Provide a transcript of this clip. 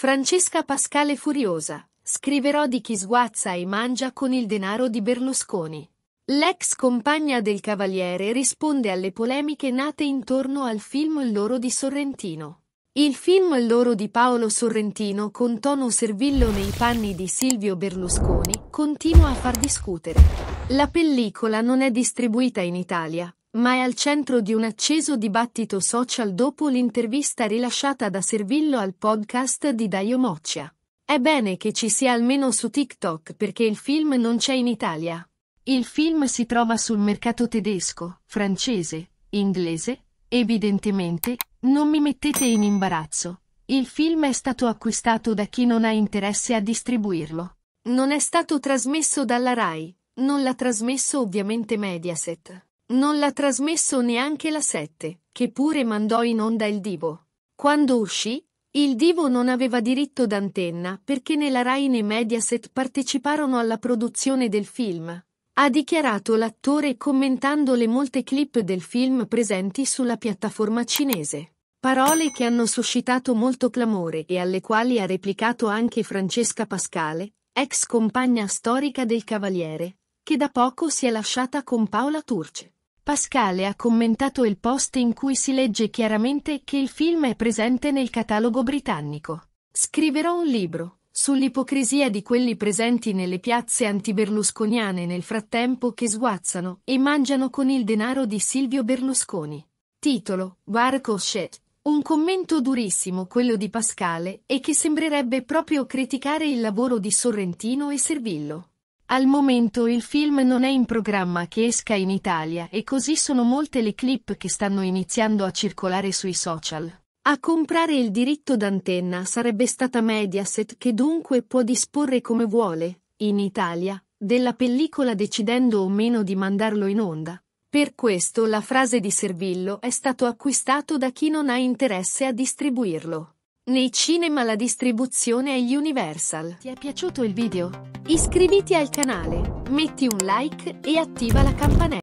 Francesca Pascale furiosa. Scriverò di chi sguazza e mangia con il denaro di Berlusconi. L'ex compagna del Cavaliere risponde alle polemiche nate intorno al film Il loro di Sorrentino. Il film Il loro di Paolo Sorrentino con Tono Servillo nei panni di Silvio Berlusconi continua a far discutere. La pellicola non è distribuita in Italia, ma è al centro di un acceso dibattito social dopo l'intervista rilasciata da Servillo al podcast di Dario Moccia. È bene che ci sia almeno su TikTok perché il film non c'è in Italia. Il film si trova sul mercato tedesco, francese, inglese, evidentemente, non mi mettete in imbarazzo. Il film è stato acquistato da chi non ha interesse a distribuirlo. Non è stato trasmesso dalla RAI, non l'ha trasmesso ovviamente Mediaset. Non l'ha trasmesso neanche la 7, che pure mandò in onda il Divo. Quando uscì, il Divo non aveva diritto d'antenna perché nella Rai e Mediaset parteciparono alla produzione del film. Ha dichiarato l'attore commentando le molte clip del film presenti sulla piattaforma cinese. Parole che hanno suscitato molto clamore e alle quali ha replicato anche Francesca Pascale, ex compagna storica del Cavaliere, che da poco si è lasciata con Paola Turce. Pascale ha commentato il post in cui si legge chiaramente che il film è presente nel catalogo britannico. Scriverò un libro sull'ipocrisia di quelli presenti nelle piazze antiberlusconiane nel frattempo che sguazzano e mangiano con il denaro di Silvio Berlusconi. Titolo: Varco Shet. Un commento durissimo quello di Pascale e che sembrerebbe proprio criticare il lavoro di Sorrentino e Servillo. Al momento il film non è in programma che esca in Italia e così sono molte le clip che stanno iniziando a circolare sui social. A comprare il diritto d'antenna sarebbe stata Mediaset che dunque può disporre come vuole, in Italia, della pellicola decidendo o meno di mandarlo in onda. Per questo la frase di Servillo è stato acquistato da chi non ha interesse a distribuirlo. Nei cinema la distribuzione è Universal. Ti è piaciuto il video? Iscriviti al canale, metti un like e attiva la campanella.